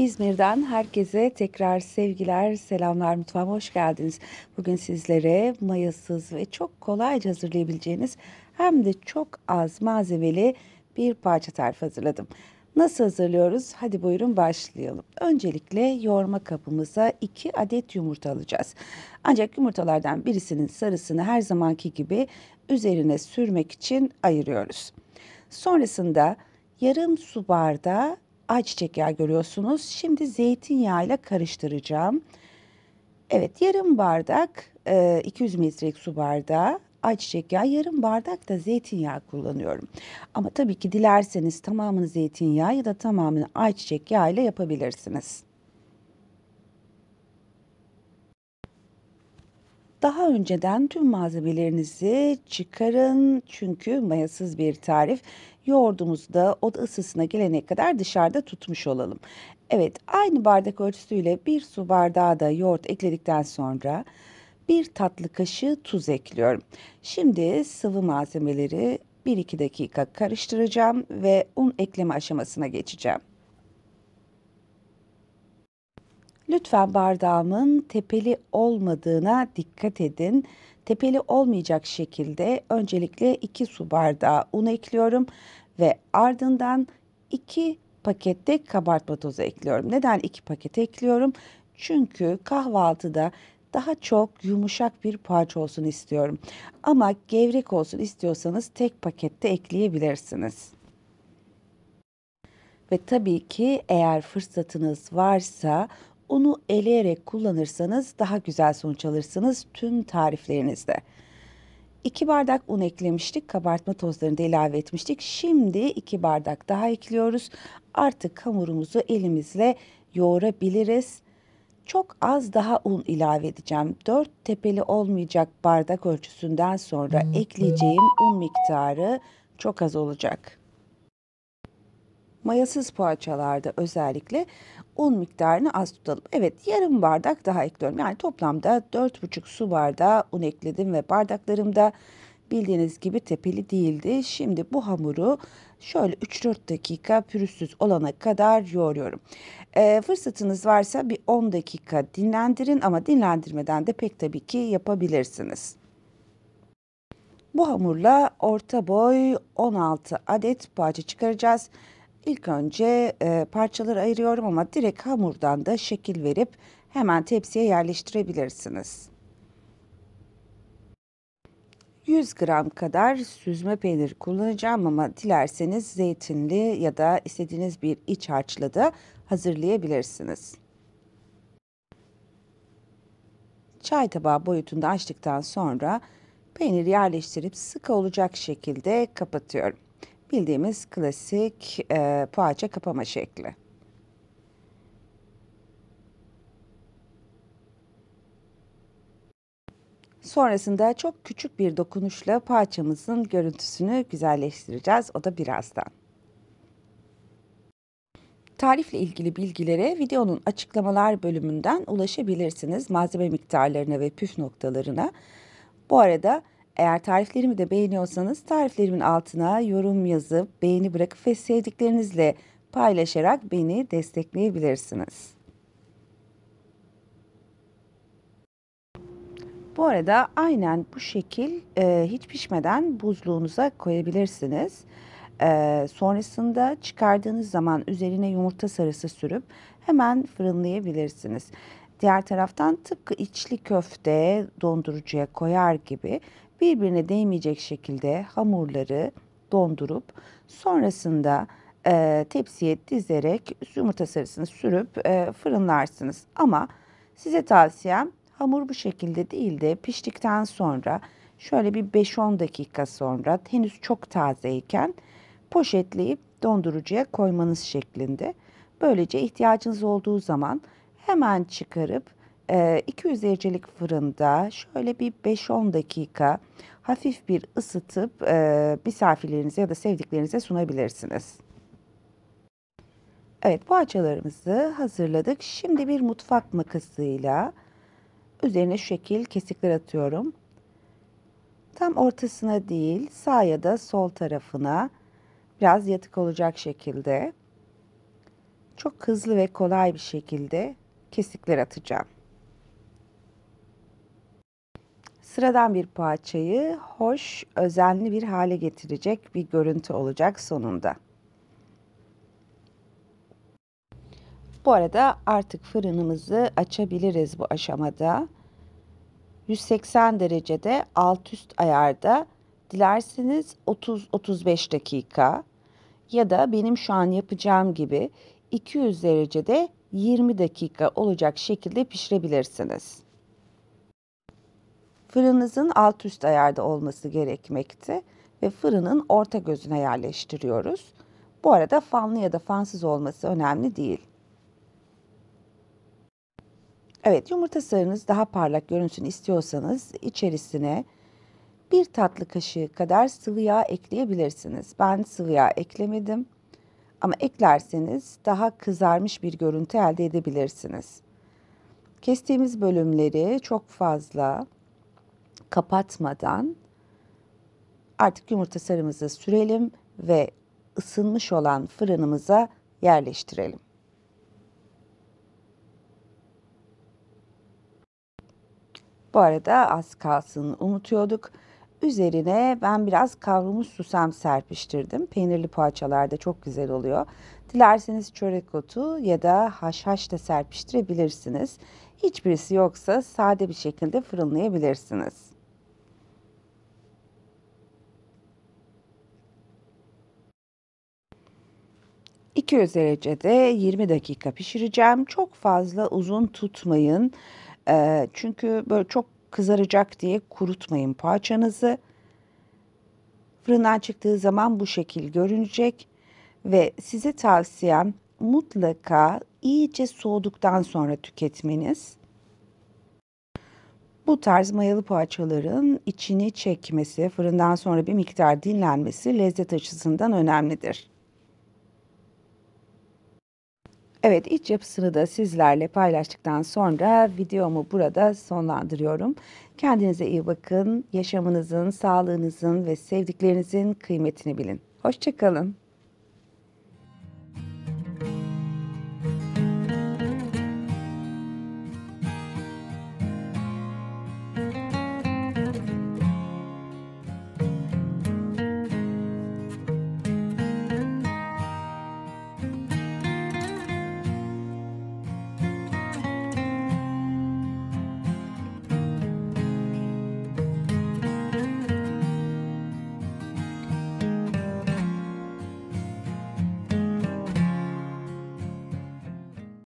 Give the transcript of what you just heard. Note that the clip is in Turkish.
İzmir'den herkese tekrar sevgiler, selamlar mutfağıma hoş geldiniz. Bugün sizlere mayasız ve çok kolayca hazırlayabileceğiniz hem de çok az malzemeli bir parça tarif hazırladım. Nasıl hazırlıyoruz? Hadi buyurun başlayalım. Öncelikle yoğurma kapımıza 2 adet yumurta alacağız. Ancak yumurtalardan birisinin sarısını her zamanki gibi üzerine sürmek için ayırıyoruz. Sonrasında yarım su bardağı ayçiçek yağı görüyorsunuz. Şimdi zeytinyağıyla karıştıracağım. Evet yarım bardak 200 e, mililitrelik su bardağı ayçiçek yağı yarım bardak da zeytinyağı kullanıyorum. Ama tabii ki dilerseniz tamamını zeytinyağı ya da tamamını ayçiçek yağı ile yapabilirsiniz. Daha önceden tüm malzemelerinizi çıkarın çünkü mayasız bir tarif. Yoğurdumuzu da oda ısısına gelene kadar dışarıda tutmuş olalım. Evet aynı bardak ölçüsüyle bir su bardağı da yoğurt ekledikten sonra bir tatlı kaşığı tuz ekliyorum. Şimdi sıvı malzemeleri 1-2 dakika karıştıracağım ve un ekleme aşamasına geçeceğim. Lütfen bardağımın tepeli olmadığına dikkat edin. Tepeli olmayacak şekilde öncelikle 2 su bardağı un ekliyorum ve ardından 2 pakette kabartma tozu ekliyorum. Neden 2 paket ekliyorum? Çünkü kahvaltıda daha çok yumuşak bir parça olsun istiyorum. Ama gevrek olsun istiyorsanız tek pakette ekleyebilirsiniz. Ve tabii ki eğer fırsatınız varsa onu eleyerek kullanırsanız daha güzel sonuç alırsınız tüm tariflerinizde. 2 bardak un eklemiştik. Kabartma tozlarını da ilave etmiştik. Şimdi 2 bardak daha ekliyoruz. Artık hamurumuzu elimizle yoğurabiliriz. Çok az daha un ilave edeceğim. 4 tepeli olmayacak bardak ölçüsünden sonra ekleyeceğim un miktarı çok az olacak. Mayasız poğaçalarda özellikle un miktarını az tutalım. Evet yarım bardak daha ekliyorum. Yani toplamda 4,5 su bardağı un ekledim ve bardaklarımda bildiğiniz gibi tepeli değildi. Şimdi bu hamuru şöyle 3-4 dakika pürüzsüz olana kadar yoğuruyorum. E, fırsatınız varsa bir 10 dakika dinlendirin ama dinlendirmeden de pek tabii ki yapabilirsiniz. Bu hamurla orta boy 16 adet poğaça çıkaracağız. İlk önce e, parçaları ayırıyorum ama direkt hamurdan da şekil verip hemen tepsiye yerleştirebilirsiniz. 100 gram kadar süzme peynir kullanacağım ama dilerseniz zeytinli ya da istediğiniz bir iç harçlı da hazırlayabilirsiniz. Çay tabağı boyutunda açtıktan sonra peynir yerleştirip sıkı olacak şekilde kapatıyorum bildiğimiz klasik e, poğaça kapama şekli. Sonrasında çok küçük bir dokunuşla poğaçamızın görüntüsünü güzelleştireceğiz. O da birazdan. Tarifle ilgili bilgilere videonun açıklamalar bölümünden ulaşabilirsiniz. Malzeme miktarlarına ve püf noktalarına. Bu arada eğer tariflerimi de beğeniyorsanız tariflerimin altına yorum yazıp beğeni bırakıp ve sevdiklerinizle paylaşarak beni destekleyebilirsiniz. Bu arada aynen bu şekil e, hiç pişmeden buzluğunuza koyabilirsiniz. E, sonrasında çıkardığınız zaman üzerine yumurta sarısı sürüp hemen fırınlayabilirsiniz. Diğer taraftan tıpkı içli köfte dondurucuya koyar gibi birbirine değmeyecek şekilde hamurları dondurup sonrasında e, tepsiye dizerek yumurta sarısını sürüp e, fırınlarsınız. Ama size tavsiyem hamur bu şekilde değil de piştikten sonra şöyle bir 5-10 dakika sonra henüz çok tazeyken poşetleyip dondurucuya koymanız şeklinde. Böylece ihtiyacınız olduğu zaman hemen çıkarıp 200 ee, derecelik fırında şöyle bir 5-10 dakika hafif bir ısıtıp e, misafirlerinize ya da sevdiklerinize sunabilirsiniz. Evet poğaçalarımızı hazırladık. Şimdi bir mutfak makasıyla üzerine şu şekil kesikler atıyorum. Tam ortasına değil sağ ya da sol tarafına biraz yatık olacak şekilde çok hızlı ve kolay bir şekilde kesikler atacağım. Sıradan bir poğaçayı hoş, özenli bir hale getirecek bir görüntü olacak sonunda. Bu arada artık fırınımızı açabiliriz bu aşamada. 180 derecede alt üst ayarda dilerseniz 30-35 dakika ya da benim şu an yapacağım gibi 200 derecede 20 dakika olacak şekilde pişirebilirsiniz. Fırınızın alt üst ayarda olması gerekmekte ve fırının orta gözüne yerleştiriyoruz. Bu arada fanlı ya da fansız olması önemli değil. Evet yumurta sarınız daha parlak görünsün istiyorsanız içerisine bir tatlı kaşığı kadar sıvı yağ ekleyebilirsiniz. Ben sıvı yağ eklemedim ama eklerseniz daha kızarmış bir görüntü elde edebilirsiniz. Kestiğimiz bölümleri çok fazla kapatmadan artık yumurta sarımızı sürelim ve ısınmış olan fırınımıza yerleştirelim. Bu arada az kalsın unutuyorduk. Üzerine ben biraz kavrulmuş susam serpiştirdim. Peynirli poğaçalarda çok güzel oluyor. Dilerseniz çörek otu ya da haşhaş da serpiştirebilirsiniz. Hiçbirisi yoksa sade bir şekilde fırınlayabilirsiniz. 200 derecede 20 dakika pişireceğim. Çok fazla uzun tutmayın. Ee, çünkü böyle çok kızaracak diye kurutmayın parçanızı. Fırından çıktığı zaman bu şekil görünecek ve size tavsiyem mutlaka iyice soğuduktan sonra tüketmeniz. Bu tarz mayalı poğaçaların içini çekmesi, fırından sonra bir miktar dinlenmesi lezzet açısından önemlidir. Evet iç yapısını da sizlerle paylaştıktan sonra videomu burada sonlandırıyorum. Kendinize iyi bakın. Yaşamınızın, sağlığınızın ve sevdiklerinizin kıymetini bilin. Hoşçakalın.